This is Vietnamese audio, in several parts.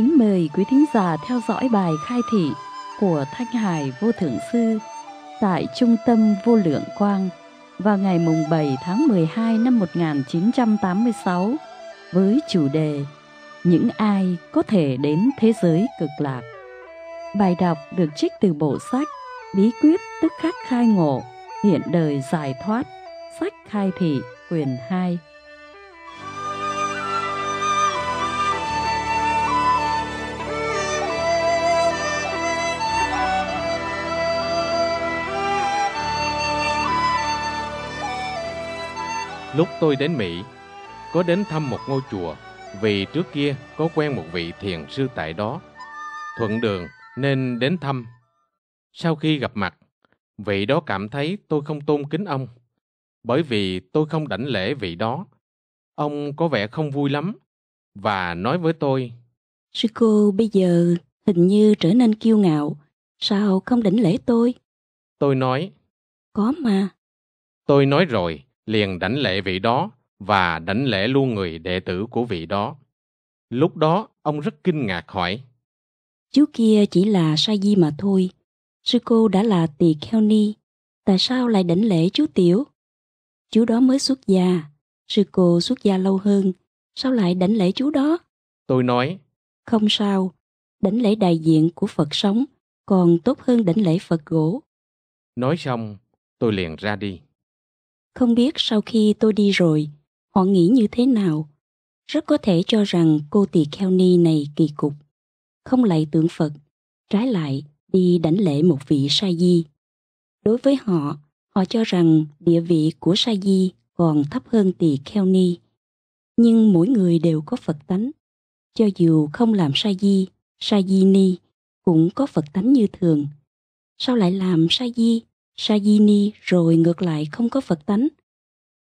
kính mời quý thính giả theo dõi bài khai thị của Thanh Hải Vô Thượng Sư tại Trung tâm Vô Lượng Quang vào ngày mùng 7 tháng 12 năm 1986 với chủ đề Những ai có thể đến thế giới cực lạc. Bài đọc được trích từ bộ sách Bí quyết tức khắc khai ngộ, hiện đời giải thoát, sách khai thị quyển 2. Lúc tôi đến Mỹ, có đến thăm một ngôi chùa vì trước kia có quen một vị thiền sư tại đó. Thuận đường nên đến thăm. Sau khi gặp mặt, vị đó cảm thấy tôi không tôn kính ông, bởi vì tôi không đảnh lễ vị đó. Ông có vẻ không vui lắm và nói với tôi Sư cô bây giờ hình như trở nên kiêu ngạo, sao không đảnh lễ tôi? Tôi nói Có mà. Tôi nói rồi, liền đảnh lễ vị đó và đảnh lễ luôn người đệ tử của vị đó. Lúc đó, ông rất kinh ngạc hỏi. Chú kia chỉ là sa di mà thôi. Sư cô đã là tỳ kheo ni. Tại sao lại đảnh lễ chú tiểu? Chú đó mới xuất gia. Sư cô xuất gia lâu hơn. Sao lại đảnh lễ chú đó? Tôi nói. Không sao. Đảnh lễ đại diện của Phật sống còn tốt hơn đảnh lễ Phật gỗ. Nói xong, tôi liền ra đi. Không biết sau khi tôi đi rồi, họ nghĩ như thế nào? Rất có thể cho rằng cô tỳ kheo ni này kỳ cục. Không lại tưởng Phật, trái lại đi đảnh lễ một vị sa di. Đối với họ, họ cho rằng địa vị của sa di còn thấp hơn tỳ kheo ni. Nhưng mỗi người đều có Phật tánh. Cho dù không làm sa di, sa di ni cũng có Phật tánh như thường. Sao lại làm sa di Sajini rồi ngược lại không có Phật tánh.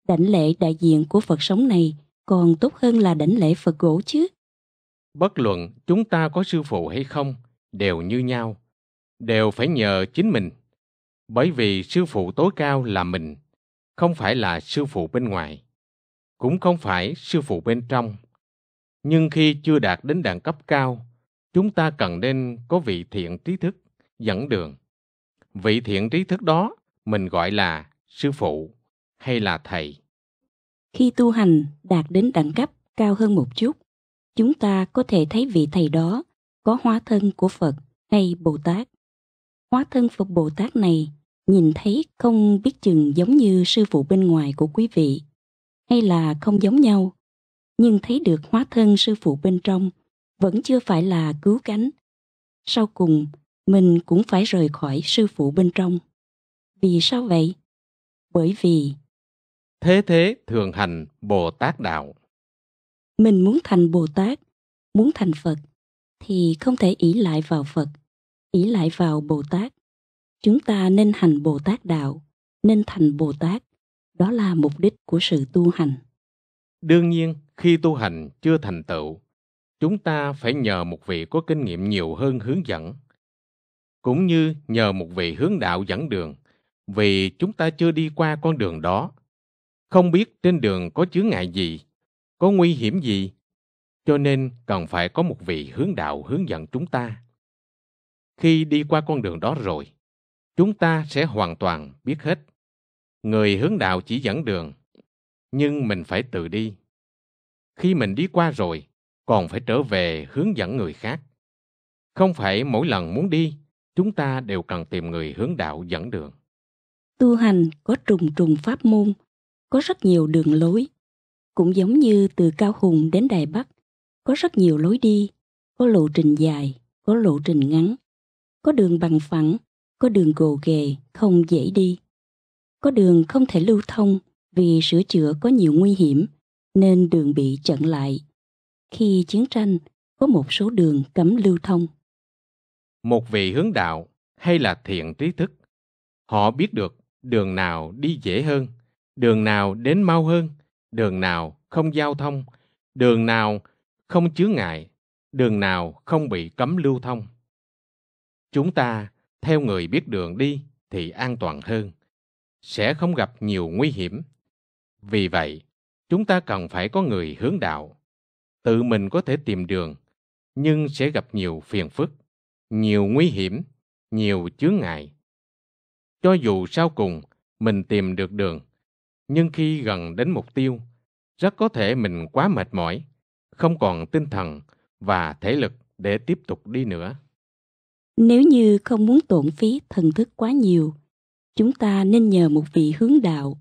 Đảnh lễ đại diện của Phật sống này còn tốt hơn là đảnh lễ Phật gỗ chứ. Bất luận chúng ta có sư phụ hay không, đều như nhau, đều phải nhờ chính mình. Bởi vì sư phụ tối cao là mình, không phải là sư phụ bên ngoài, cũng không phải sư phụ bên trong. Nhưng khi chưa đạt đến đẳng cấp cao, chúng ta cần nên có vị thiện trí thức, dẫn đường vị thiện trí thức đó mình gọi là sư phụ hay là thầy khi tu hành đạt đến đẳng cấp cao hơn một chút chúng ta có thể thấy vị thầy đó có hóa thân của phật hay bồ tát hóa thân phật bồ tát này nhìn thấy không biết chừng giống như sư phụ bên ngoài của quý vị hay là không giống nhau nhưng thấy được hóa thân sư phụ bên trong vẫn chưa phải là cứu cánh sau cùng mình cũng phải rời khỏi sư phụ bên trong. Vì sao vậy? Bởi vì Thế thế thường hành Bồ Tát Đạo Mình muốn thành Bồ Tát, muốn thành Phật, thì không thể ỷ lại vào Phật, ỷ lại vào Bồ Tát. Chúng ta nên hành Bồ Tát Đạo, nên thành Bồ Tát. Đó là mục đích của sự tu hành. Đương nhiên, khi tu hành chưa thành tựu, chúng ta phải nhờ một vị có kinh nghiệm nhiều hơn hướng dẫn cũng như nhờ một vị hướng đạo dẫn đường, vì chúng ta chưa đi qua con đường đó. Không biết trên đường có chướng ngại gì, có nguy hiểm gì, cho nên cần phải có một vị hướng đạo hướng dẫn chúng ta. Khi đi qua con đường đó rồi, chúng ta sẽ hoàn toàn biết hết. Người hướng đạo chỉ dẫn đường, nhưng mình phải tự đi. Khi mình đi qua rồi, còn phải trở về hướng dẫn người khác. Không phải mỗi lần muốn đi chúng ta đều cần tìm người hướng đạo dẫn đường. Tu hành có trùng trùng pháp môn, có rất nhiều đường lối. Cũng giống như từ Cao Hùng đến Đài Bắc, có rất nhiều lối đi, có lộ trình dài, có lộ trình ngắn, có đường bằng phẳng, có đường gồ ghề, không dễ đi. Có đường không thể lưu thông vì sửa chữa có nhiều nguy hiểm, nên đường bị chặn lại. Khi chiến tranh, có một số đường cấm lưu thông một vị hướng đạo hay là thiện trí thức họ biết được đường nào đi dễ hơn đường nào đến mau hơn đường nào không giao thông đường nào không chướng ngại đường nào không bị cấm lưu thông chúng ta theo người biết đường đi thì an toàn hơn sẽ không gặp nhiều nguy hiểm vì vậy chúng ta cần phải có người hướng đạo tự mình có thể tìm đường nhưng sẽ gặp nhiều phiền phức nhiều nguy hiểm, nhiều chướng ngại. Cho dù sau cùng mình tìm được đường, nhưng khi gần đến mục tiêu, rất có thể mình quá mệt mỏi, không còn tinh thần và thể lực để tiếp tục đi nữa. Nếu như không muốn tổn phí thần thức quá nhiều, chúng ta nên nhờ một vị hướng đạo.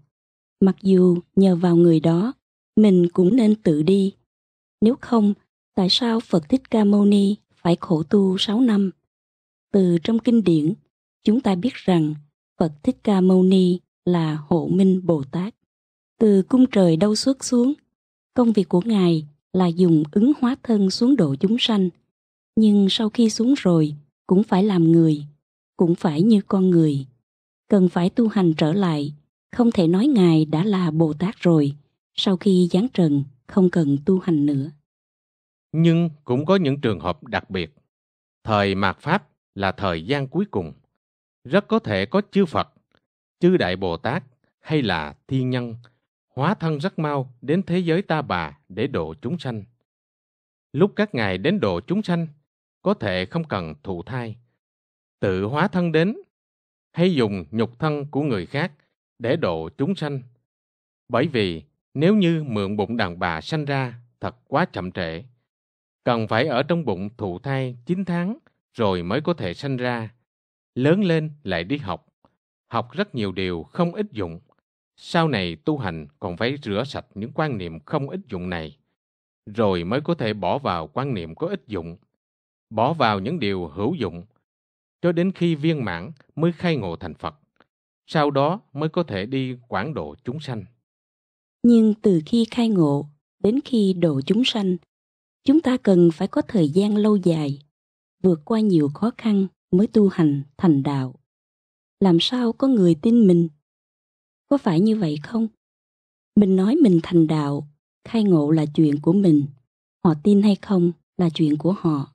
Mặc dù nhờ vào người đó, mình cũng nên tự đi. Nếu không, tại sao Phật Thích Ca Mâu Ni phải khổ tu 6 năm? Từ trong kinh điển, chúng ta biết rằng Phật Thích Ca Mâu Ni là hộ minh Bồ Tát. Từ cung trời đâu xuất xuống, công việc của Ngài là dùng ứng hóa thân xuống độ chúng sanh. Nhưng sau khi xuống rồi, cũng phải làm người, cũng phải như con người. Cần phải tu hành trở lại, không thể nói Ngài đã là Bồ Tát rồi, sau khi giáng trần không cần tu hành nữa. Nhưng cũng có những trường hợp đặc biệt. Thời mạt Pháp là thời gian cuối cùng. Rất có thể có chư Phật, chư Đại Bồ Tát hay là thiên nhân hóa thân rất mau đến thế giới ta bà để độ chúng sanh. Lúc các ngài đến độ chúng sanh, có thể không cần thụ thai, tự hóa thân đến hay dùng nhục thân của người khác để độ chúng sanh. Bởi vì nếu như mượn bụng đàn bà sanh ra thật quá chậm trễ, cần phải ở trong bụng thụ thai 9 tháng rồi mới có thể sanh ra. Lớn lên lại đi học, học rất nhiều điều không ích dụng. Sau này tu hành còn phải rửa sạch những quan niệm không ích dụng này, rồi mới có thể bỏ vào quan niệm có ích dụng, bỏ vào những điều hữu dụng, cho đến khi viên mãn mới khai ngộ thành Phật. Sau đó mới có thể đi quảng độ chúng sanh. Nhưng từ khi khai ngộ đến khi độ chúng sanh, chúng ta cần phải có thời gian lâu dài vượt qua nhiều khó khăn mới tu hành thành đạo. Làm sao có người tin mình? Có phải như vậy không? Mình nói mình thành đạo, khai ngộ là chuyện của mình, họ tin hay không là chuyện của họ.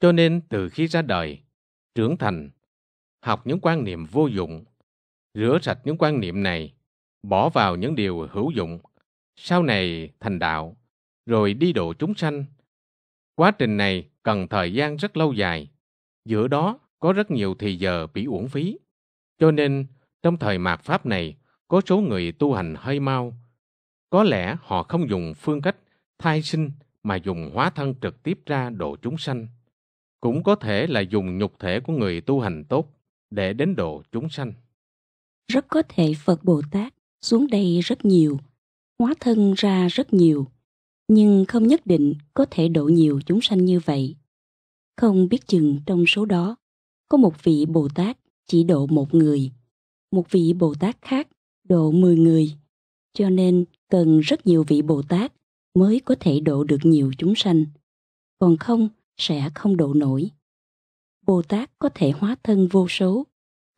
Cho nên từ khi ra đời, trưởng thành, học những quan niệm vô dụng, rửa sạch những quan niệm này, bỏ vào những điều hữu dụng, sau này thành đạo, rồi đi độ chúng sanh, Quá trình này cần thời gian rất lâu dài, giữa đó có rất nhiều thì giờ bị uổng phí. Cho nên, trong thời mạt Pháp này, có số người tu hành hơi mau. Có lẽ họ không dùng phương cách thai sinh mà dùng hóa thân trực tiếp ra độ chúng sanh. Cũng có thể là dùng nhục thể của người tu hành tốt để đến độ chúng sanh. Rất có thể Phật Bồ Tát xuống đây rất nhiều, hóa thân ra rất nhiều, nhưng không nhất định có thể độ nhiều chúng sanh như vậy. Không biết chừng trong số đó, có một vị Bồ Tát chỉ độ một người, một vị Bồ Tát khác độ mười người. Cho nên cần rất nhiều vị Bồ Tát mới có thể độ được nhiều chúng sanh, còn không sẽ không độ nổi. Bồ Tát có thể hóa thân vô số,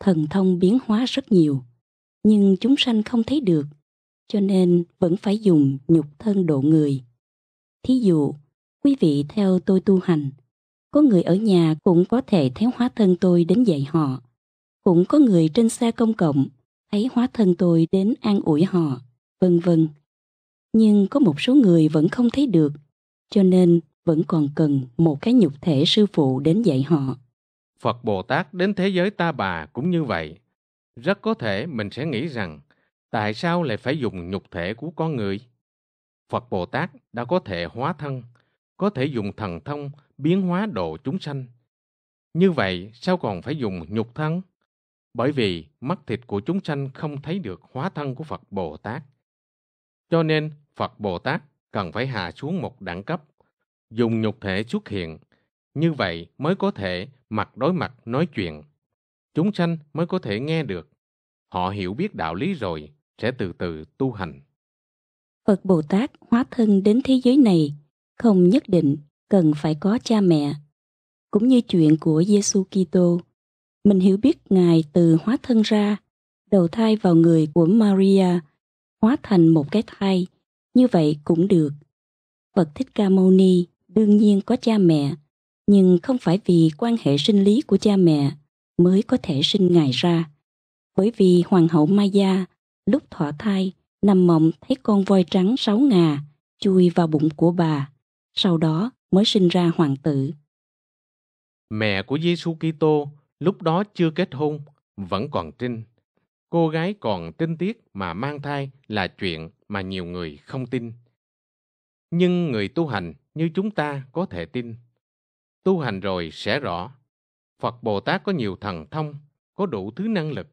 thần thông biến hóa rất nhiều, nhưng chúng sanh không thấy được, cho nên vẫn phải dùng nhục thân độ người. Thí dụ, quý vị theo tôi tu hành, có người ở nhà cũng có thể thấy hóa thân tôi đến dạy họ. Cũng có người trên xe công cộng thấy hóa thân tôi đến an ủi họ, vân vân. Nhưng có một số người vẫn không thấy được, cho nên vẫn còn cần một cái nhục thể sư phụ đến dạy họ. Phật Bồ Tát đến thế giới ta bà cũng như vậy. Rất có thể mình sẽ nghĩ rằng tại sao lại phải dùng nhục thể của con người? Phật Bồ Tát đã có thể hóa thân, có thể dùng thần thông biến hóa độ chúng sanh. Như vậy, sao còn phải dùng nhục thân? Bởi vì mắt thịt của chúng sanh không thấy được hóa thân của Phật Bồ Tát. Cho nên, Phật Bồ Tát cần phải hạ xuống một đẳng cấp, dùng nhục thể xuất hiện. Như vậy mới có thể mặt đối mặt nói chuyện. Chúng sanh mới có thể nghe được. Họ hiểu biết đạo lý rồi, sẽ từ từ tu hành. Phật Bồ Tát hóa thân đến thế giới này không nhất định cần phải có cha mẹ. Cũng như chuyện của Giêsu Kitô, mình hiểu biết Ngài từ hóa thân ra, đầu thai vào người của Maria, hóa thành một cái thai, như vậy cũng được. Phật Thích Ca Mâu Ni đương nhiên có cha mẹ, nhưng không phải vì quan hệ sinh lý của cha mẹ mới có thể sinh Ngài ra. Bởi vì Hoàng hậu Maya lúc thọ thai nằm mộng thấy con voi trắng sáu ngà chui vào bụng của bà, sau đó mới sinh ra hoàng tử. Mẹ của Giêsu Kitô lúc đó chưa kết hôn, vẫn còn trinh. Cô gái còn trinh tiết mà mang thai là chuyện mà nhiều người không tin. Nhưng người tu hành như chúng ta có thể tin. Tu hành rồi sẽ rõ. Phật Bồ Tát có nhiều thần thông, có đủ thứ năng lực.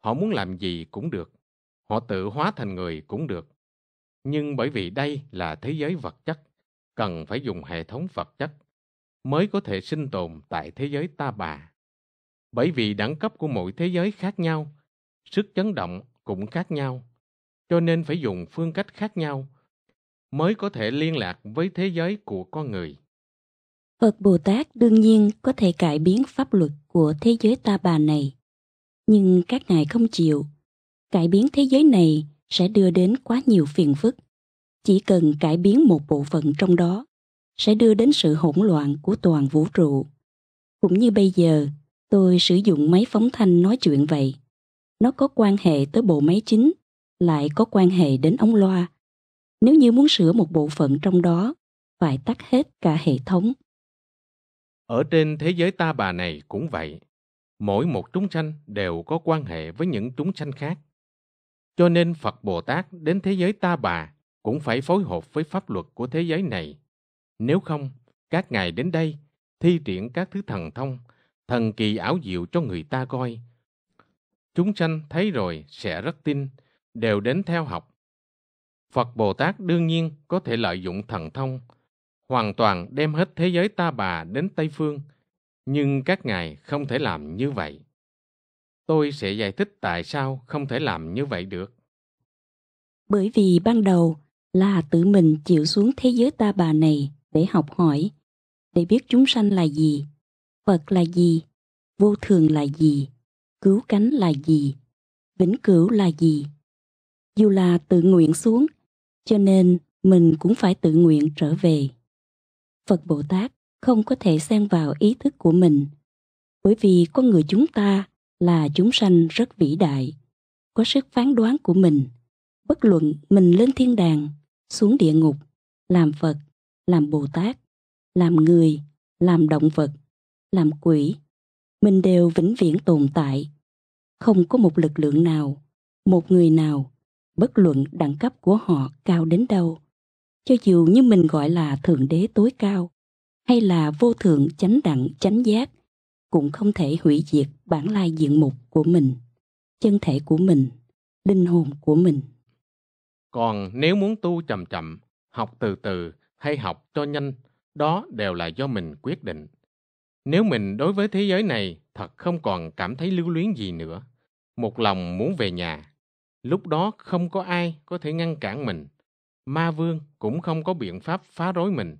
Họ muốn làm gì cũng được họ tự hóa thành người cũng được. Nhưng bởi vì đây là thế giới vật chất, cần phải dùng hệ thống vật chất mới có thể sinh tồn tại thế giới ta bà. Bởi vì đẳng cấp của mỗi thế giới khác nhau, sức chấn động cũng khác nhau, cho nên phải dùng phương cách khác nhau mới có thể liên lạc với thế giới của con người. Phật Bồ Tát đương nhiên có thể cải biến pháp luật của thế giới ta bà này, nhưng các ngài không chịu cải biến thế giới này sẽ đưa đến quá nhiều phiền phức. Chỉ cần cải biến một bộ phận trong đó sẽ đưa đến sự hỗn loạn của toàn vũ trụ. Cũng như bây giờ, tôi sử dụng máy phóng thanh nói chuyện vậy. Nó có quan hệ tới bộ máy chính, lại có quan hệ đến ống loa. Nếu như muốn sửa một bộ phận trong đó, phải tắt hết cả hệ thống. Ở trên thế giới ta bà này cũng vậy. Mỗi một chúng sanh đều có quan hệ với những chúng sanh khác. Cho nên Phật Bồ Tát đến thế giới ta bà cũng phải phối hợp với pháp luật của thế giới này. Nếu không, các ngài đến đây thi triển các thứ thần thông, thần kỳ ảo diệu cho người ta coi. Chúng sanh thấy rồi sẽ rất tin, đều đến theo học. Phật Bồ Tát đương nhiên có thể lợi dụng thần thông, hoàn toàn đem hết thế giới ta bà đến Tây Phương, nhưng các ngài không thể làm như vậy. Tôi sẽ giải thích tại sao không thể làm như vậy được. Bởi vì ban đầu là tự mình chịu xuống thế giới ta bà này để học hỏi, để biết chúng sanh là gì, Phật là gì, vô thường là gì, cứu cánh là gì, vĩnh cửu là gì. Dù là tự nguyện xuống, cho nên mình cũng phải tự nguyện trở về. Phật Bồ Tát không có thể xen vào ý thức của mình, bởi vì con người chúng ta là chúng sanh rất vĩ đại, có sức phán đoán của mình. Bất luận mình lên thiên đàng, xuống địa ngục, làm Phật, làm Bồ Tát, làm người, làm động vật, làm quỷ, mình đều vĩnh viễn tồn tại. Không có một lực lượng nào, một người nào, bất luận đẳng cấp của họ cao đến đâu. Cho dù như mình gọi là Thượng Đế tối cao, hay là vô thượng chánh đẳng chánh giác, cũng không thể hủy diệt bản lai diện mục của mình, chân thể của mình, linh hồn của mình. Còn nếu muốn tu chậm chậm, học từ từ hay học cho nhanh, đó đều là do mình quyết định. Nếu mình đối với thế giới này thật không còn cảm thấy lưu luyến gì nữa, một lòng muốn về nhà, lúc đó không có ai có thể ngăn cản mình. Ma vương cũng không có biện pháp phá rối mình.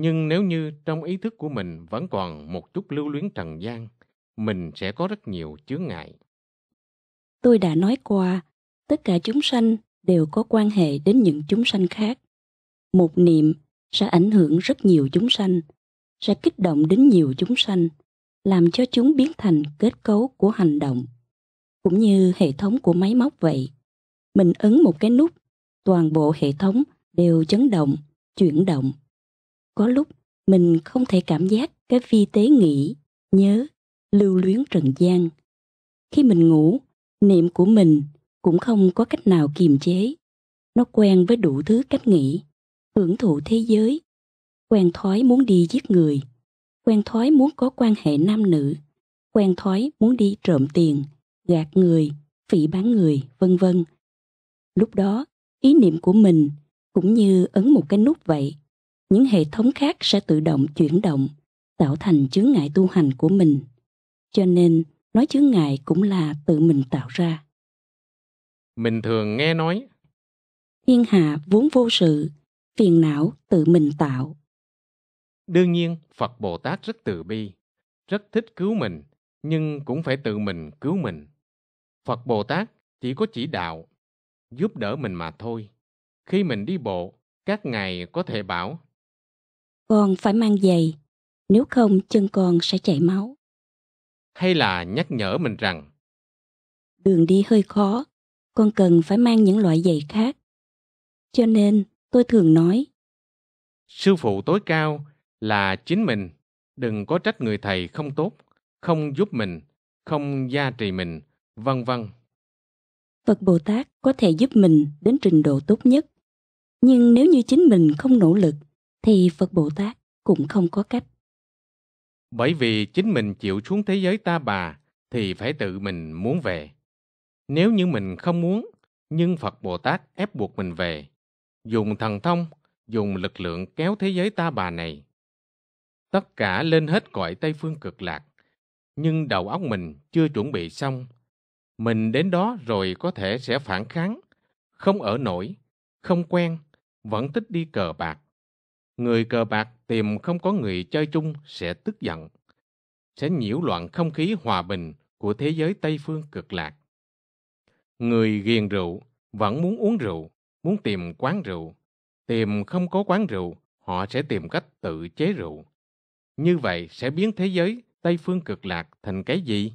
Nhưng nếu như trong ý thức của mình vẫn còn một chút lưu luyến trần gian, mình sẽ có rất nhiều chướng ngại. Tôi đã nói qua, tất cả chúng sanh đều có quan hệ đến những chúng sanh khác. Một niệm sẽ ảnh hưởng rất nhiều chúng sanh, sẽ kích động đến nhiều chúng sanh, làm cho chúng biến thành kết cấu của hành động. Cũng như hệ thống của máy móc vậy. Mình ấn một cái nút, toàn bộ hệ thống đều chấn động, chuyển động có lúc mình không thể cảm giác cái vi tế nghĩ nhớ lưu luyến trần gian khi mình ngủ niệm của mình cũng không có cách nào kiềm chế nó quen với đủ thứ cách nghĩ hưởng thụ thế giới quen thói muốn đi giết người quen thói muốn có quan hệ nam nữ quen thói muốn đi trộm tiền gạt người phỉ bán người vân vân lúc đó ý niệm của mình cũng như ấn một cái nút vậy những hệ thống khác sẽ tự động chuyển động, tạo thành chướng ngại tu hành của mình. Cho nên, nói chướng ngại cũng là tự mình tạo ra. Mình thường nghe nói Thiên hạ vốn vô sự, phiền não tự mình tạo. Đương nhiên, Phật Bồ Tát rất từ bi, rất thích cứu mình, nhưng cũng phải tự mình cứu mình. Phật Bồ Tát chỉ có chỉ đạo, giúp đỡ mình mà thôi. Khi mình đi bộ, các ngài có thể bảo con phải mang giày, nếu không chân con sẽ chảy máu. Hay là nhắc nhở mình rằng Đường đi hơi khó, con cần phải mang những loại giày khác. Cho nên tôi thường nói Sư phụ tối cao là chính mình, đừng có trách người thầy không tốt, không giúp mình, không gia trì mình, vân vân. Phật Bồ Tát có thể giúp mình đến trình độ tốt nhất, nhưng nếu như chính mình không nỗ lực thì Phật Bồ Tát cũng không có cách. Bởi vì chính mình chịu xuống thế giới ta bà thì phải tự mình muốn về. Nếu như mình không muốn, nhưng Phật Bồ Tát ép buộc mình về, dùng thần thông, dùng lực lượng kéo thế giới ta bà này. Tất cả lên hết cõi Tây Phương cực lạc, nhưng đầu óc mình chưa chuẩn bị xong. Mình đến đó rồi có thể sẽ phản kháng, không ở nổi, không quen, vẫn thích đi cờ bạc người cờ bạc tìm không có người chơi chung sẽ tức giận, sẽ nhiễu loạn không khí hòa bình của thế giới Tây phương cực lạc. Người ghiền rượu vẫn muốn uống rượu, muốn tìm quán rượu. Tìm không có quán rượu, họ sẽ tìm cách tự chế rượu. Như vậy sẽ biến thế giới Tây phương cực lạc thành cái gì?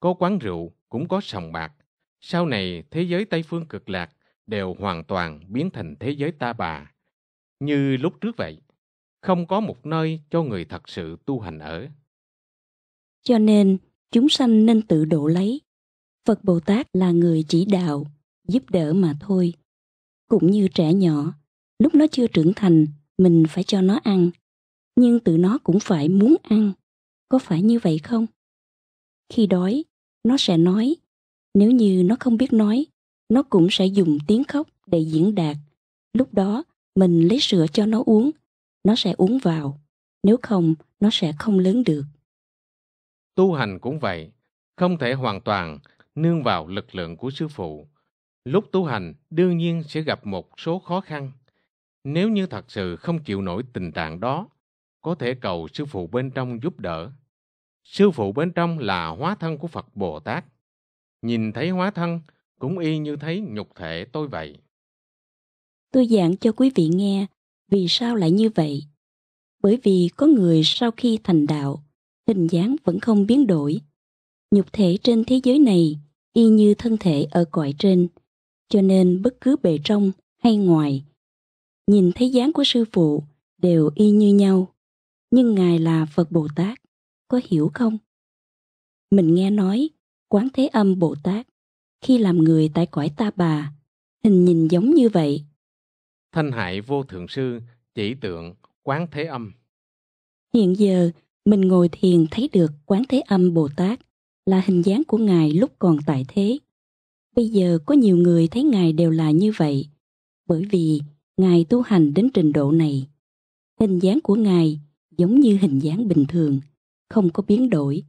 Có quán rượu cũng có sòng bạc. Sau này thế giới Tây phương cực lạc đều hoàn toàn biến thành thế giới ta bà như lúc trước vậy không có một nơi cho người thật sự tu hành ở cho nên chúng sanh nên tự độ lấy phật bồ tát là người chỉ đạo giúp đỡ mà thôi cũng như trẻ nhỏ lúc nó chưa trưởng thành mình phải cho nó ăn nhưng tự nó cũng phải muốn ăn có phải như vậy không khi đói nó sẽ nói nếu như nó không biết nói nó cũng sẽ dùng tiếng khóc để diễn đạt lúc đó mình lấy sữa cho nó uống, nó sẽ uống vào, nếu không nó sẽ không lớn được. Tu hành cũng vậy, không thể hoàn toàn nương vào lực lượng của sư phụ. Lúc tu hành đương nhiên sẽ gặp một số khó khăn. Nếu như thật sự không chịu nổi tình trạng đó, có thể cầu sư phụ bên trong giúp đỡ. Sư phụ bên trong là hóa thân của Phật Bồ Tát. Nhìn thấy hóa thân cũng y như thấy nhục thể tôi vậy tôi giảng cho quý vị nghe vì sao lại như vậy. Bởi vì có người sau khi thành đạo, hình dáng vẫn không biến đổi. Nhục thể trên thế giới này y như thân thể ở cõi trên, cho nên bất cứ bề trong hay ngoài. Nhìn thấy dáng của sư phụ đều y như nhau, nhưng Ngài là Phật Bồ Tát, có hiểu không? Mình nghe nói, Quán Thế Âm Bồ Tát, khi làm người tại cõi ta bà, hình nhìn giống như vậy, Thanh hại vô thượng sư, chỉ tượng, quán thế âm. Hiện giờ, mình ngồi thiền thấy được quán thế âm Bồ Tát là hình dáng của Ngài lúc còn tại thế. Bây giờ có nhiều người thấy Ngài đều là như vậy, bởi vì Ngài tu hành đến trình độ này. Hình dáng của Ngài giống như hình dáng bình thường, không có biến đổi.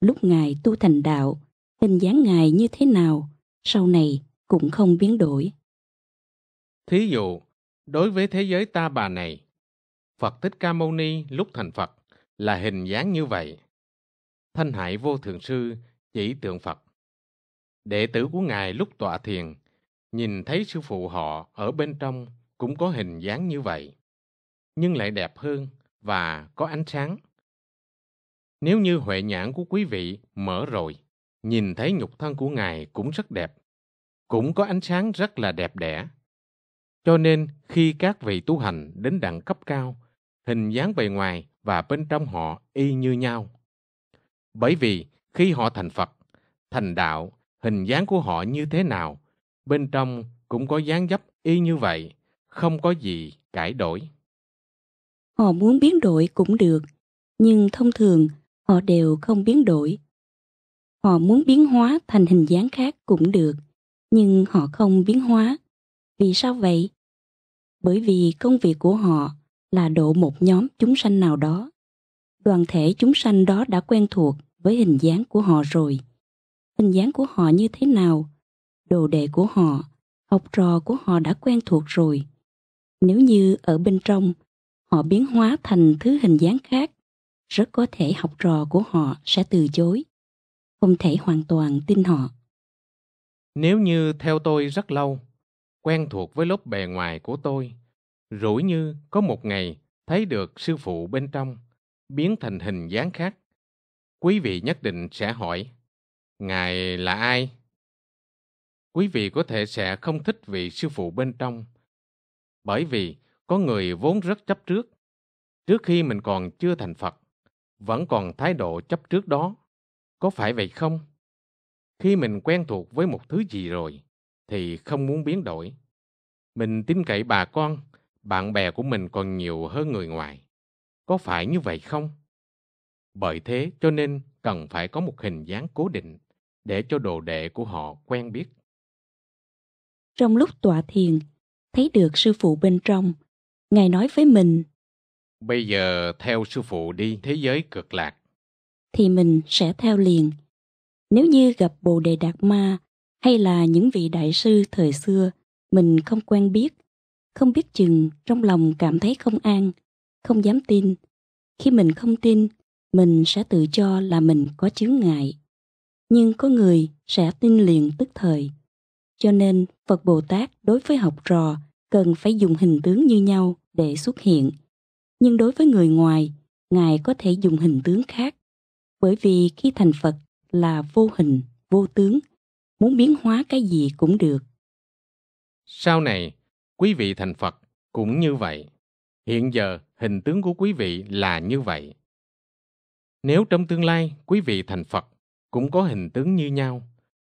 Lúc Ngài tu thành đạo, hình dáng Ngài như thế nào, sau này cũng không biến đổi. Thí dụ, đối với thế giới ta bà này, Phật Thích Ca Mâu Ni lúc thành Phật là hình dáng như vậy. Thanh Hải Vô Thượng Sư chỉ tượng Phật. Đệ tử của Ngài lúc tọa thiền, nhìn thấy sư phụ họ ở bên trong cũng có hình dáng như vậy, nhưng lại đẹp hơn và có ánh sáng. Nếu như huệ nhãn của quý vị mở rồi, nhìn thấy nhục thân của Ngài cũng rất đẹp, cũng có ánh sáng rất là đẹp đẽ. Cho nên khi các vị tu hành đến đẳng cấp cao, hình dáng bề ngoài và bên trong họ y như nhau. Bởi vì khi họ thành Phật, thành đạo, hình dáng của họ như thế nào, bên trong cũng có dáng dấp y như vậy, không có gì cải đổi. Họ muốn biến đổi cũng được, nhưng thông thường họ đều không biến đổi. Họ muốn biến hóa thành hình dáng khác cũng được, nhưng họ không biến hóa vì sao vậy? Bởi vì công việc của họ là độ một nhóm chúng sanh nào đó. Đoàn thể chúng sanh đó đã quen thuộc với hình dáng của họ rồi. Hình dáng của họ như thế nào? Đồ đệ của họ, học trò của họ đã quen thuộc rồi. Nếu như ở bên trong, họ biến hóa thành thứ hình dáng khác, rất có thể học trò của họ sẽ từ chối. Không thể hoàn toàn tin họ. Nếu như theo tôi rất lâu, quen thuộc với lớp bề ngoài của tôi. Rủi như có một ngày thấy được sư phụ bên trong, biến thành hình dáng khác. Quý vị nhất định sẽ hỏi, Ngài là ai? Quý vị có thể sẽ không thích vị sư phụ bên trong, bởi vì có người vốn rất chấp trước. Trước khi mình còn chưa thành Phật, vẫn còn thái độ chấp trước đó. Có phải vậy không? Khi mình quen thuộc với một thứ gì rồi, thì không muốn biến đổi. Mình tin cậy bà con, bạn bè của mình còn nhiều hơn người ngoài. Có phải như vậy không? Bởi thế cho nên cần phải có một hình dáng cố định để cho đồ đệ của họ quen biết. Trong lúc tọa thiền, thấy được sư phụ bên trong, Ngài nói với mình Bây giờ theo sư phụ đi thế giới cực lạc. Thì mình sẽ theo liền. Nếu như gặp Bồ Đề Đạt Ma hay là những vị đại sư thời xưa mình không quen biết không biết chừng trong lòng cảm thấy không an không dám tin khi mình không tin mình sẽ tự cho là mình có chướng ngại nhưng có người sẽ tin liền tức thời cho nên phật bồ tát đối với học trò cần phải dùng hình tướng như nhau để xuất hiện nhưng đối với người ngoài ngài có thể dùng hình tướng khác bởi vì khi thành phật là vô hình vô tướng muốn biến hóa cái gì cũng được. Sau này, quý vị thành Phật cũng như vậy. Hiện giờ, hình tướng của quý vị là như vậy. Nếu trong tương lai quý vị thành Phật cũng có hình tướng như nhau,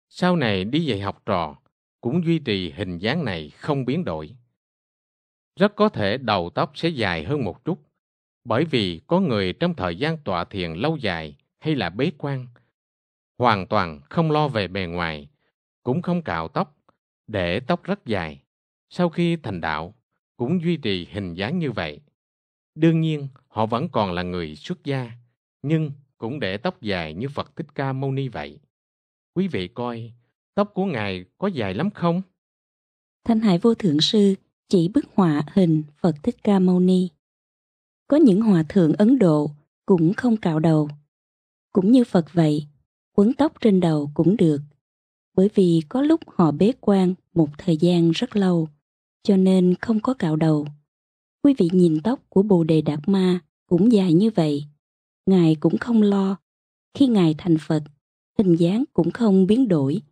sau này đi dạy học trò cũng duy trì hình dáng này không biến đổi. Rất có thể đầu tóc sẽ dài hơn một chút, bởi vì có người trong thời gian tọa thiền lâu dài hay là bế quan, hoàn toàn không lo về bề ngoài cũng không cạo tóc, để tóc rất dài. Sau khi thành đạo, cũng duy trì hình dáng như vậy. Đương nhiên, họ vẫn còn là người xuất gia, nhưng cũng để tóc dài như Phật Thích Ca Mâu Ni vậy. Quý vị coi, tóc của Ngài có dài lắm không? Thanh Hải Vô Thượng Sư chỉ bức họa hình Phật Thích Ca Mâu Ni. Có những hòa thượng Ấn Độ cũng không cạo đầu. Cũng như Phật vậy, quấn tóc trên đầu cũng được bởi vì có lúc họ bế quan một thời gian rất lâu, cho nên không có cạo đầu. Quý vị nhìn tóc của Bồ Đề Đạt Ma cũng dài như vậy. Ngài cũng không lo. Khi Ngài thành Phật, hình dáng cũng không biến đổi.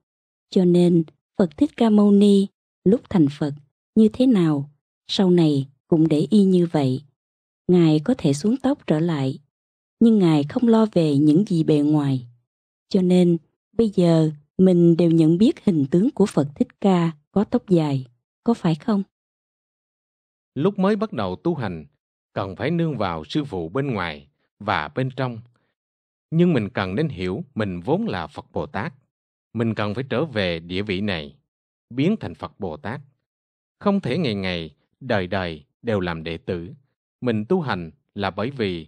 Cho nên, Phật Thích Ca Mâu Ni lúc thành Phật như thế nào, sau này cũng để y như vậy. Ngài có thể xuống tóc trở lại, nhưng Ngài không lo về những gì bề ngoài. Cho nên, bây giờ mình đều nhận biết hình tướng của Phật Thích Ca có tóc dài, có phải không? Lúc mới bắt đầu tu hành, cần phải nương vào sư phụ bên ngoài và bên trong. Nhưng mình cần nên hiểu mình vốn là Phật Bồ Tát. Mình cần phải trở về địa vị này, biến thành Phật Bồ Tát. Không thể ngày ngày, đời đời đều làm đệ tử. Mình tu hành là bởi vì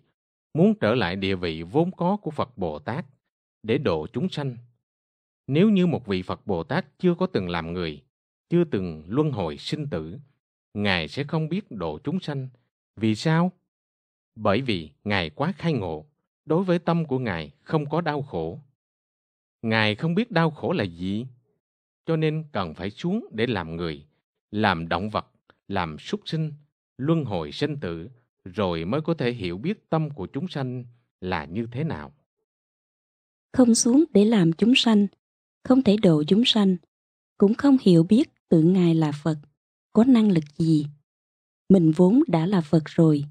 muốn trở lại địa vị vốn có của Phật Bồ Tát để độ chúng sanh nếu như một vị Phật Bồ Tát chưa có từng làm người, chưa từng luân hồi sinh tử, Ngài sẽ không biết độ chúng sanh. Vì sao? Bởi vì Ngài quá khai ngộ, đối với tâm của Ngài không có đau khổ. Ngài không biết đau khổ là gì, cho nên cần phải xuống để làm người, làm động vật, làm súc sinh, luân hồi sinh tử, rồi mới có thể hiểu biết tâm của chúng sanh là như thế nào. Không xuống để làm chúng sanh không thể độ chúng sanh, cũng không hiểu biết tự Ngài là Phật, có năng lực gì. Mình vốn đã là Phật rồi,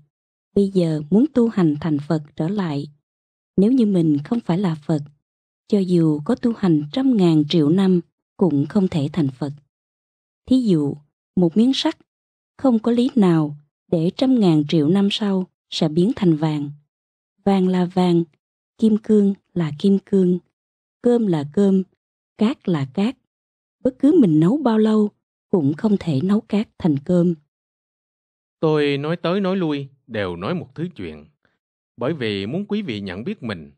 bây giờ muốn tu hành thành Phật trở lại. Nếu như mình không phải là Phật, cho dù có tu hành trăm ngàn triệu năm cũng không thể thành Phật. Thí dụ, một miếng sắt, không có lý nào để trăm ngàn triệu năm sau sẽ biến thành vàng. Vàng là vàng, kim cương là kim cương, cơm là cơm, cát là cát. Bất cứ mình nấu bao lâu cũng không thể nấu cát thành cơm. Tôi nói tới nói lui đều nói một thứ chuyện. Bởi vì muốn quý vị nhận biết mình.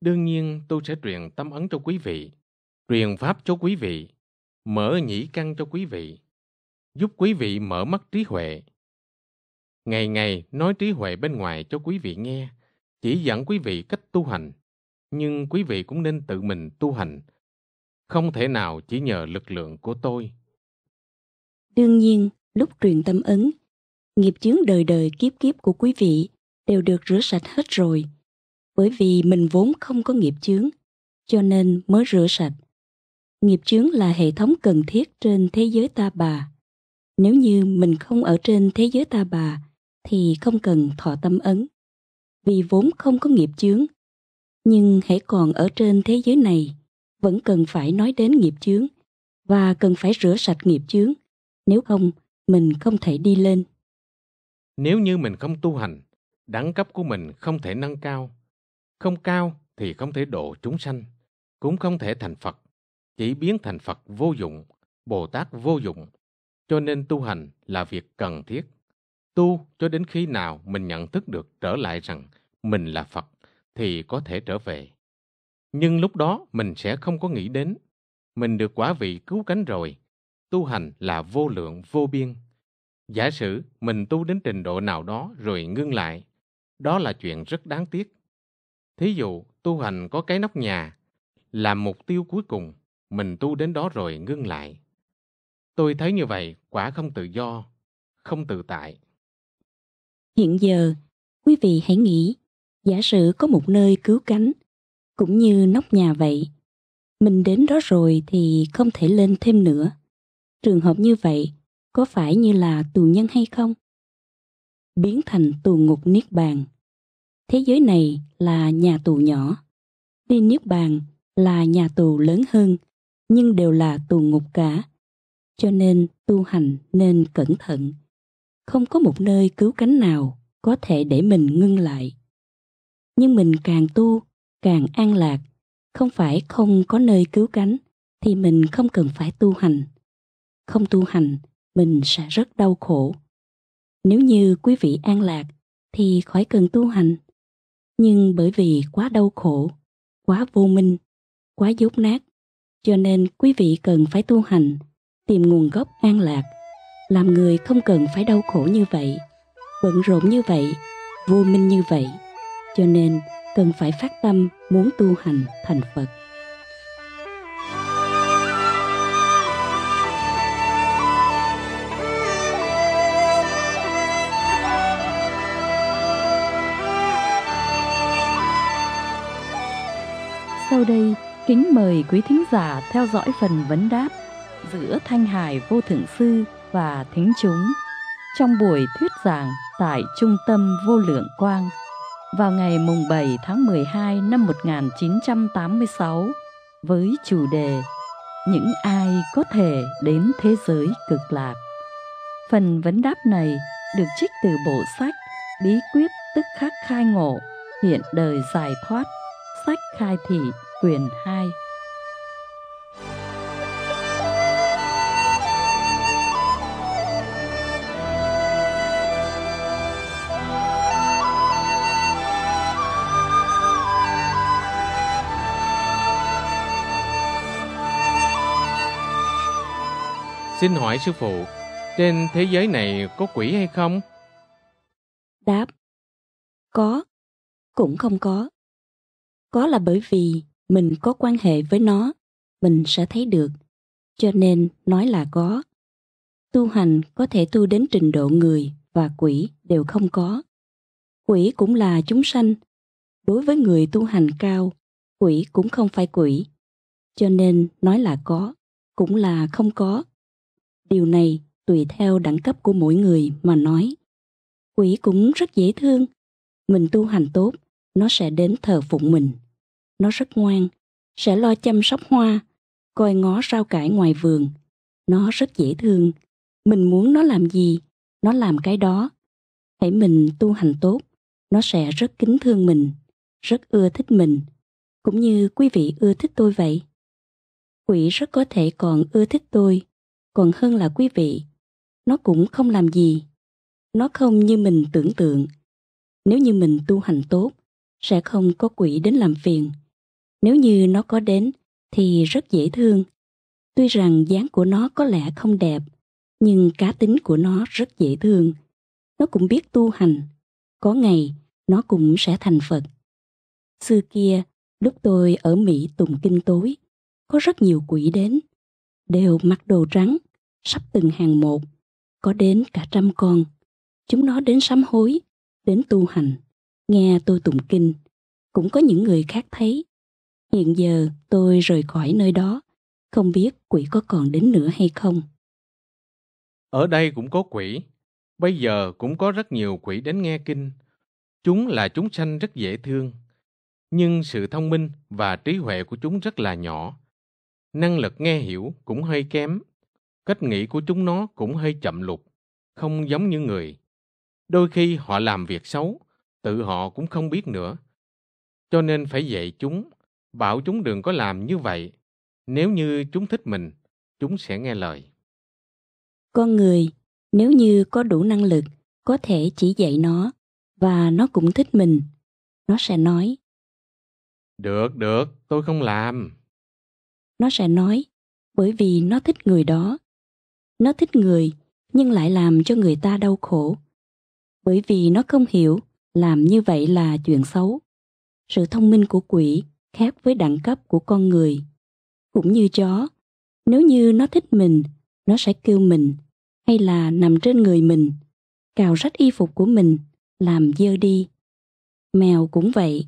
Đương nhiên tôi sẽ truyền tâm ấn cho quý vị, truyền pháp cho quý vị, mở nhĩ căn cho quý vị, giúp quý vị mở mắt trí huệ. Ngày ngày nói trí huệ bên ngoài cho quý vị nghe, chỉ dẫn quý vị cách tu hành. Nhưng quý vị cũng nên tự mình tu hành, không thể nào chỉ nhờ lực lượng của tôi. Đương nhiên, lúc truyền tâm ấn nghiệp chướng đời đời kiếp kiếp của quý vị đều được rửa sạch hết rồi. Bởi vì mình vốn không có nghiệp chướng, cho nên mới rửa sạch. Nghiệp chướng là hệ thống cần thiết trên thế giới ta bà. Nếu như mình không ở trên thế giới ta bà, thì không cần thọ tâm ấn. Vì vốn không có nghiệp chướng, nhưng hãy còn ở trên thế giới này vẫn cần phải nói đến nghiệp chướng và cần phải rửa sạch nghiệp chướng, nếu không mình không thể đi lên. Nếu như mình không tu hành, đẳng cấp của mình không thể nâng cao, không cao thì không thể độ chúng sanh, cũng không thể thành Phật, chỉ biến thành Phật vô dụng, Bồ Tát vô dụng. Cho nên tu hành là việc cần thiết. Tu cho đến khi nào mình nhận thức được trở lại rằng mình là Phật thì có thể trở về. Nhưng lúc đó mình sẽ không có nghĩ đến. Mình được quả vị cứu cánh rồi. Tu hành là vô lượng, vô biên. Giả sử mình tu đến trình độ nào đó rồi ngưng lại. Đó là chuyện rất đáng tiếc. Thí dụ, tu hành có cái nóc nhà, là mục tiêu cuối cùng, mình tu đến đó rồi ngưng lại. Tôi thấy như vậy quả không tự do, không tự tại. Hiện giờ, quý vị hãy nghĩ, giả sử có một nơi cứu cánh cũng như nóc nhà vậy. Mình đến đó rồi thì không thể lên thêm nữa. Trường hợp như vậy, có phải như là tù nhân hay không? Biến thành tù ngục niết bàn. Thế giới này là nhà tù nhỏ. Đi niết bàn là nhà tù lớn hơn, nhưng đều là tù ngục cả. Cho nên tu hành nên cẩn thận. Không có một nơi cứu cánh nào có thể để mình ngưng lại. Nhưng mình càng tu càng an lạc, không phải không có nơi cứu cánh thì mình không cần phải tu hành. Không tu hành, mình sẽ rất đau khổ. Nếu như quý vị an lạc thì khỏi cần tu hành. Nhưng bởi vì quá đau khổ, quá vô minh, quá dốt nát, cho nên quý vị cần phải tu hành, tìm nguồn gốc an lạc, làm người không cần phải đau khổ như vậy, bận rộn như vậy, vô minh như vậy. Cho nên cần phải phát tâm muốn tu hành thành Phật. Sau đây, kính mời quý thính giả theo dõi phần vấn đáp giữa Thanh Hải Vô Thượng Sư và Thính Chúng trong buổi thuyết giảng tại Trung tâm Vô Lượng Quang vào ngày mùng 7 tháng 12 năm 1986 với chủ đề Những ai có thể đến thế giới cực lạc. Phần vấn đáp này được trích từ bộ sách Bí quyết tức khắc khai ngộ, hiện đời giải thoát, sách khai thị quyển 2. Xin hỏi sư phụ, trên thế giới này có quỷ hay không? Đáp, có, cũng không có. Có là bởi vì mình có quan hệ với nó, mình sẽ thấy được, cho nên nói là có. Tu hành có thể tu đến trình độ người và quỷ đều không có. Quỷ cũng là chúng sanh. Đối với người tu hành cao, quỷ cũng không phải quỷ. Cho nên nói là có, cũng là không có Điều này tùy theo đẳng cấp của mỗi người mà nói. Quỷ cũng rất dễ thương. Mình tu hành tốt, nó sẽ đến thờ phụng mình. Nó rất ngoan, sẽ lo chăm sóc hoa, coi ngó rau cải ngoài vườn. Nó rất dễ thương. Mình muốn nó làm gì, nó làm cái đó. Hãy mình tu hành tốt, nó sẽ rất kính thương mình, rất ưa thích mình, cũng như quý vị ưa thích tôi vậy. Quỷ rất có thể còn ưa thích tôi còn hơn là quý vị. Nó cũng không làm gì. Nó không như mình tưởng tượng. Nếu như mình tu hành tốt, sẽ không có quỷ đến làm phiền. Nếu như nó có đến, thì rất dễ thương. Tuy rằng dáng của nó có lẽ không đẹp, nhưng cá tính của nó rất dễ thương. Nó cũng biết tu hành. Có ngày, nó cũng sẽ thành Phật. Xưa kia, lúc tôi ở Mỹ tùng kinh tối, có rất nhiều quỷ đến. Đều mặc đồ trắng, sắp từng hàng một, có đến cả trăm con. Chúng nó đến sám hối, đến tu hành, nghe tôi tụng kinh. Cũng có những người khác thấy. Hiện giờ tôi rời khỏi nơi đó, không biết quỷ có còn đến nữa hay không. Ở đây cũng có quỷ, bây giờ cũng có rất nhiều quỷ đến nghe kinh. Chúng là chúng sanh rất dễ thương, nhưng sự thông minh và trí huệ của chúng rất là nhỏ. Năng lực nghe hiểu cũng hơi kém Cách nghĩ của chúng nó cũng hơi chậm lục, không giống như người. Đôi khi họ làm việc xấu, tự họ cũng không biết nữa. Cho nên phải dạy chúng, bảo chúng đừng có làm như vậy. Nếu như chúng thích mình, chúng sẽ nghe lời. Con người, nếu như có đủ năng lực, có thể chỉ dạy nó và nó cũng thích mình, nó sẽ nói. Được, được, tôi không làm. Nó sẽ nói, bởi vì nó thích người đó nó thích người nhưng lại làm cho người ta đau khổ bởi vì nó không hiểu làm như vậy là chuyện xấu sự thông minh của quỷ khác với đẳng cấp của con người cũng như chó nếu như nó thích mình nó sẽ kêu mình hay là nằm trên người mình cào rách y phục của mình làm dơ đi mèo cũng vậy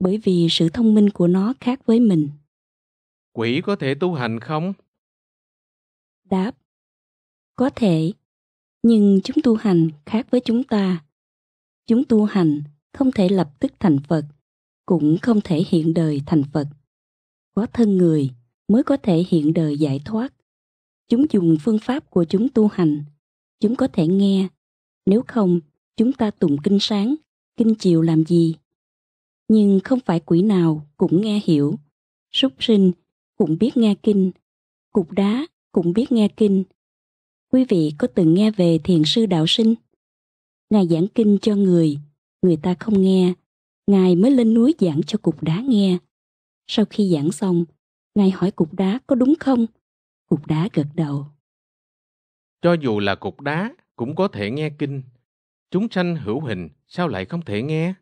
bởi vì sự thông minh của nó khác với mình quỷ có thể tu hành không đáp có thể nhưng chúng tu hành khác với chúng ta chúng tu hành không thể lập tức thành phật cũng không thể hiện đời thành phật có thân người mới có thể hiện đời giải thoát chúng dùng phương pháp của chúng tu hành chúng có thể nghe nếu không chúng ta tụng kinh sáng kinh chiều làm gì nhưng không phải quỷ nào cũng nghe hiểu súc sinh cũng biết nghe kinh cục đá cũng biết nghe kinh Quý vị có từng nghe về thiền sư đạo sinh? Ngài giảng kinh cho người, người ta không nghe. Ngài mới lên núi giảng cho cục đá nghe. Sau khi giảng xong, Ngài hỏi cục đá có đúng không? Cục đá gật đầu. Cho dù là cục đá cũng có thể nghe kinh. Chúng sanh hữu hình sao lại không thể nghe?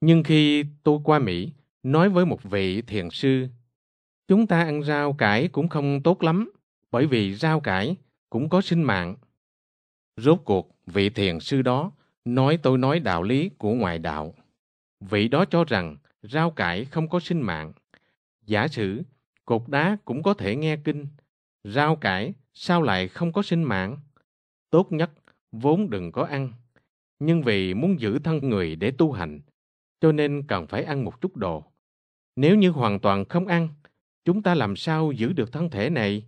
Nhưng khi tôi qua Mỹ, nói với một vị thiền sư, chúng ta ăn rau cải cũng không tốt lắm, bởi vì rau cải cũng có sinh mạng. Rốt cuộc, vị thiền sư đó nói tôi nói đạo lý của ngoại đạo. Vị đó cho rằng rau cải không có sinh mạng. Giả sử, cột đá cũng có thể nghe kinh. Rau cải sao lại không có sinh mạng? Tốt nhất, vốn đừng có ăn. Nhưng vì muốn giữ thân người để tu hành, cho nên cần phải ăn một chút đồ. Nếu như hoàn toàn không ăn, chúng ta làm sao giữ được thân thể này?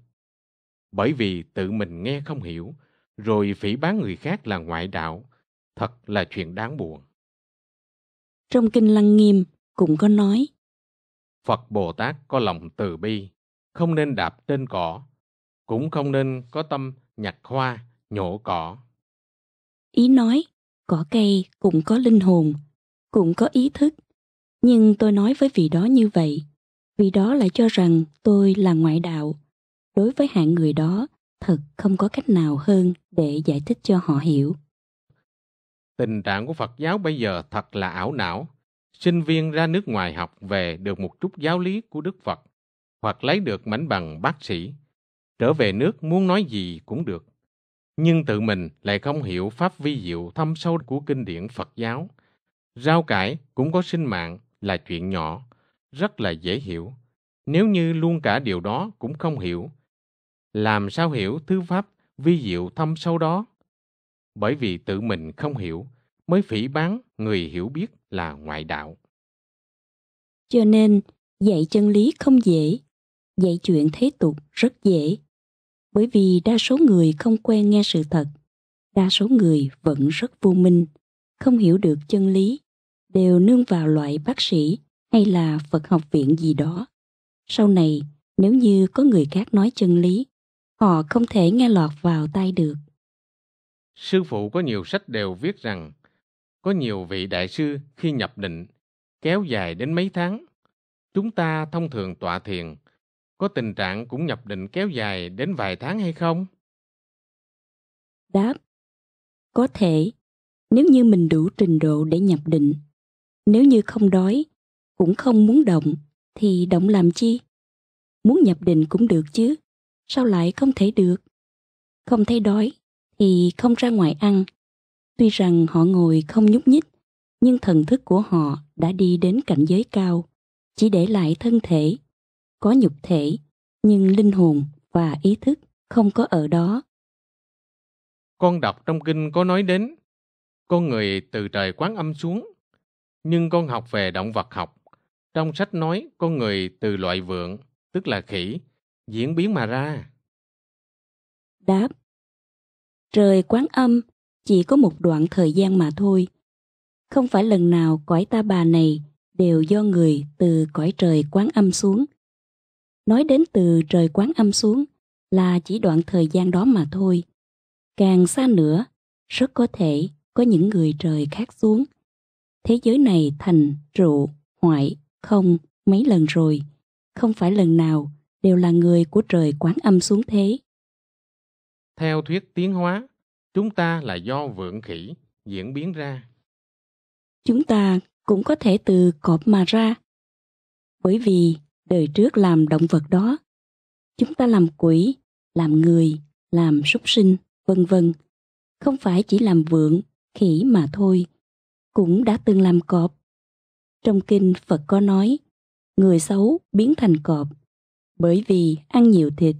bởi vì tự mình nghe không hiểu, rồi phỉ bán người khác là ngoại đạo, thật là chuyện đáng buồn. Trong Kinh Lăng Nghiêm cũng có nói, Phật Bồ Tát có lòng từ bi, không nên đạp trên cỏ, cũng không nên có tâm nhặt hoa, nhổ cỏ. Ý nói, cỏ cây cũng có linh hồn, cũng có ý thức. Nhưng tôi nói với vị đó như vậy, vì đó lại cho rằng tôi là ngoại đạo đối với hạng người đó thật không có cách nào hơn để giải thích cho họ hiểu. Tình trạng của Phật giáo bây giờ thật là ảo não. Sinh viên ra nước ngoài học về được một chút giáo lý của Đức Phật hoặc lấy được mảnh bằng bác sĩ. Trở về nước muốn nói gì cũng được. Nhưng tự mình lại không hiểu pháp vi diệu thâm sâu của kinh điển Phật giáo. rau cải cũng có sinh mạng là chuyện nhỏ, rất là dễ hiểu. Nếu như luôn cả điều đó cũng không hiểu, làm sao hiểu thứ pháp vi diệu thâm sâu đó bởi vì tự mình không hiểu mới phỉ báng người hiểu biết là ngoại đạo cho nên dạy chân lý không dễ dạy chuyện thế tục rất dễ bởi vì đa số người không quen nghe sự thật đa số người vẫn rất vô minh không hiểu được chân lý đều nương vào loại bác sĩ hay là phật học viện gì đó sau này nếu như có người khác nói chân lý Họ không thể nghe lọt vào tay được. Sư phụ có nhiều sách đều viết rằng có nhiều vị đại sư khi nhập định kéo dài đến mấy tháng. Chúng ta thông thường tọa thiền, có tình trạng cũng nhập định kéo dài đến vài tháng hay không? Đáp, có thể, nếu như mình đủ trình độ để nhập định. Nếu như không đói, cũng không muốn động, thì động làm chi? Muốn nhập định cũng được chứ, sao lại không thể được? Không thấy đói thì không ra ngoài ăn. Tuy rằng họ ngồi không nhúc nhích, nhưng thần thức của họ đã đi đến cảnh giới cao, chỉ để lại thân thể. Có nhục thể, nhưng linh hồn và ý thức không có ở đó. Con đọc trong kinh có nói đến, con người từ trời quán âm xuống, nhưng con học về động vật học. Trong sách nói con người từ loại vượng, tức là khỉ, diễn biến mà ra. Đáp Trời quán âm chỉ có một đoạn thời gian mà thôi. Không phải lần nào cõi ta bà này đều do người từ cõi trời quán âm xuống. Nói đến từ trời quán âm xuống là chỉ đoạn thời gian đó mà thôi. Càng xa nữa, rất có thể có những người trời khác xuống. Thế giới này thành, trụ hoại, không mấy lần rồi. Không phải lần nào đều là người của trời quán âm xuống thế. Theo thuyết tiến hóa, chúng ta là do vượng khỉ diễn biến ra. Chúng ta cũng có thể từ cọp mà ra. Bởi vì đời trước làm động vật đó, chúng ta làm quỷ, làm người, làm súc sinh, vân vân. Không phải chỉ làm vượng, khỉ mà thôi, cũng đã từng làm cọp. Trong kinh Phật có nói, người xấu biến thành cọp, bởi vì ăn nhiều thịt,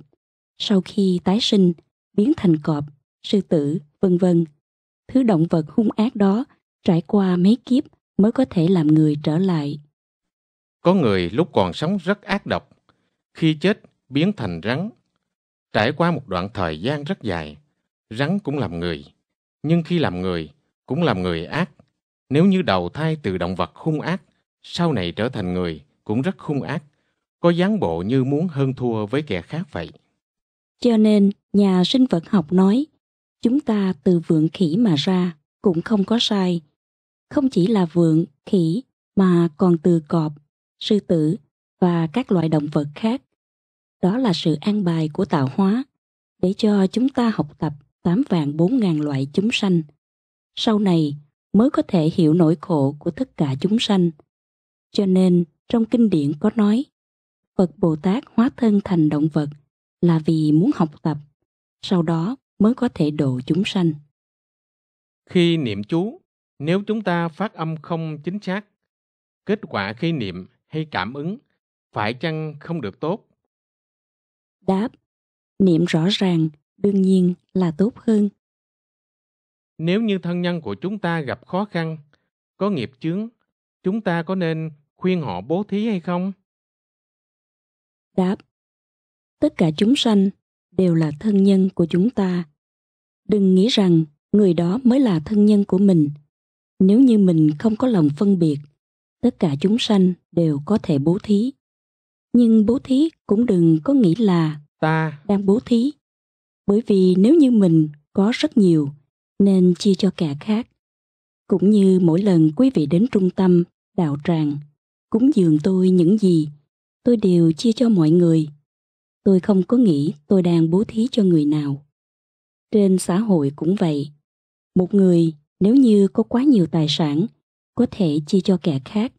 sau khi tái sinh, biến thành cọp, sư tử, vân vân. Thứ động vật hung ác đó trải qua mấy kiếp mới có thể làm người trở lại. Có người lúc còn sống rất ác độc, khi chết biến thành rắn. Trải qua một đoạn thời gian rất dài, rắn cũng làm người, nhưng khi làm người cũng làm người ác. Nếu như đầu thai từ động vật hung ác, sau này trở thành người cũng rất hung ác có dáng bộ như muốn hơn thua với kẻ khác vậy. Cho nên, nhà sinh vật học nói, chúng ta từ vượng khỉ mà ra cũng không có sai. Không chỉ là vượng, khỉ mà còn từ cọp, sư tử và các loại động vật khác. Đó là sự an bài của tạo hóa để cho chúng ta học tập 8 vạn 4 ngàn loại chúng sanh. Sau này mới có thể hiểu nỗi khổ của tất cả chúng sanh. Cho nên trong kinh điển có nói Phật Bồ Tát hóa thân thành động vật là vì muốn học tập, sau đó mới có thể độ chúng sanh. Khi niệm chú, nếu chúng ta phát âm không chính xác, kết quả khi niệm hay cảm ứng phải chăng không được tốt? Đáp, niệm rõ ràng đương nhiên là tốt hơn. Nếu như thân nhân của chúng ta gặp khó khăn, có nghiệp chướng, chúng ta có nên khuyên họ bố thí hay không? đáp Tất cả chúng sanh đều là thân nhân của chúng ta. Đừng nghĩ rằng người đó mới là thân nhân của mình. Nếu như mình không có lòng phân biệt, tất cả chúng sanh đều có thể bố thí. Nhưng bố thí cũng đừng có nghĩ là ta đang bố thí. Bởi vì nếu như mình có rất nhiều, nên chia cho kẻ khác. Cũng như mỗi lần quý vị đến trung tâm, đạo tràng, cúng dường tôi những gì tôi đều chia cho mọi người. Tôi không có nghĩ tôi đang bố thí cho người nào. Trên xã hội cũng vậy. Một người nếu như có quá nhiều tài sản, có thể chia cho kẻ khác.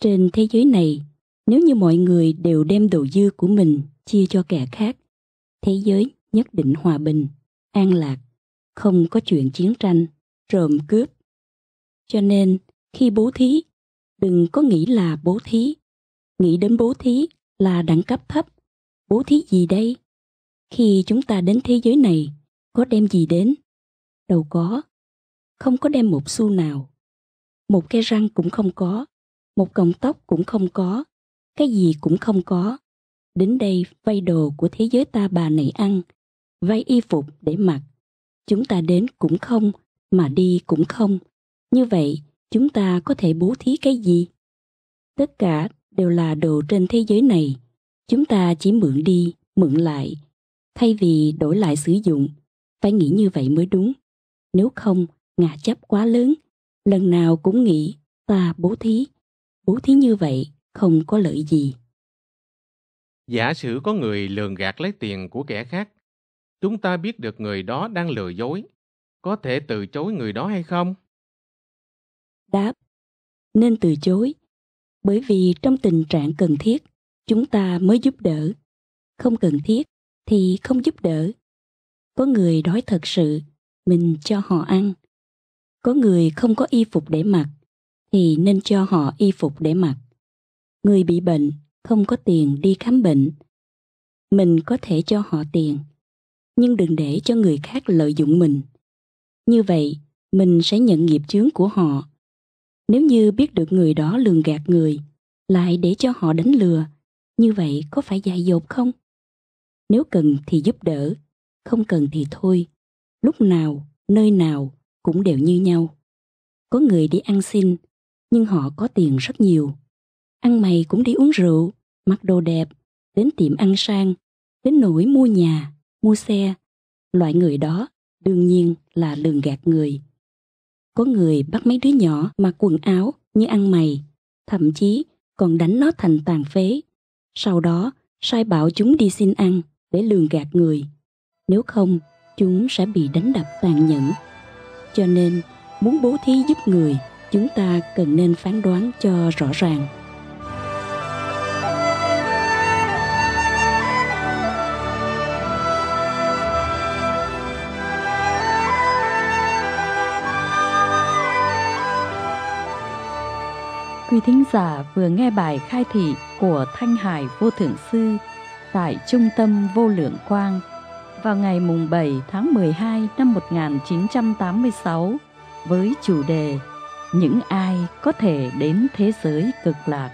Trên thế giới này, nếu như mọi người đều đem đồ dư của mình chia cho kẻ khác, thế giới nhất định hòa bình, an lạc, không có chuyện chiến tranh, trộm cướp. Cho nên, khi bố thí, đừng có nghĩ là bố thí nghĩ đến bố thí là đẳng cấp thấp. Bố thí gì đây? Khi chúng ta đến thế giới này, có đem gì đến? Đâu có. Không có đem một xu nào. Một cái răng cũng không có. Một cọng tóc cũng không có. Cái gì cũng không có. Đến đây vay đồ của thế giới ta bà này ăn. Vay y phục để mặc. Chúng ta đến cũng không, mà đi cũng không. Như vậy, chúng ta có thể bố thí cái gì? Tất cả đều là đồ trên thế giới này. Chúng ta chỉ mượn đi, mượn lại, thay vì đổi lại sử dụng. Phải nghĩ như vậy mới đúng. Nếu không, ngã chấp quá lớn. Lần nào cũng nghĩ ta bố thí. Bố thí như vậy không có lợi gì. Giả sử có người lường gạt lấy tiền của kẻ khác, chúng ta biết được người đó đang lừa dối, có thể từ chối người đó hay không? Đáp, nên từ chối bởi vì trong tình trạng cần thiết chúng ta mới giúp đỡ không cần thiết thì không giúp đỡ có người đói thật sự mình cho họ ăn có người không có y phục để mặc thì nên cho họ y phục để mặc người bị bệnh không có tiền đi khám bệnh mình có thể cho họ tiền nhưng đừng để cho người khác lợi dụng mình như vậy mình sẽ nhận nghiệp chướng của họ nếu như biết được người đó lường gạt người, lại để cho họ đánh lừa, như vậy có phải dại dột không? Nếu cần thì giúp đỡ, không cần thì thôi. Lúc nào, nơi nào cũng đều như nhau. Có người đi ăn xin, nhưng họ có tiền rất nhiều. Ăn mày cũng đi uống rượu, mặc đồ đẹp, đến tiệm ăn sang, đến nỗi mua nhà, mua xe. Loại người đó đương nhiên là lường gạt người. Có người bắt mấy đứa nhỏ mặc quần áo như ăn mày, thậm chí còn đánh nó thành tàn phế. Sau đó, sai bảo chúng đi xin ăn để lường gạt người. Nếu không, chúng sẽ bị đánh đập tàn nhẫn. Cho nên, muốn bố thí giúp người, chúng ta cần nên phán đoán cho rõ ràng. Quý thính giả vừa nghe bài khai thị của Thanh Hải Vô Thượng Sư tại Trung tâm Vô Lượng Quang vào ngày mùng 7 tháng 12 năm 1986 với chủ đề Những ai có thể đến thế giới cực lạc.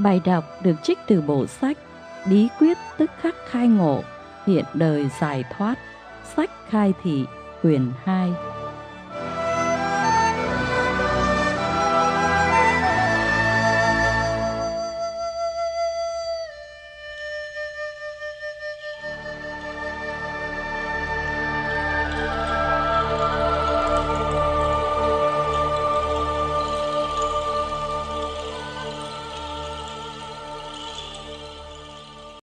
Bài đọc được trích từ bộ sách Bí quyết tức khắc khai ngộ, hiện đời giải thoát, sách khai thị, quyển 2.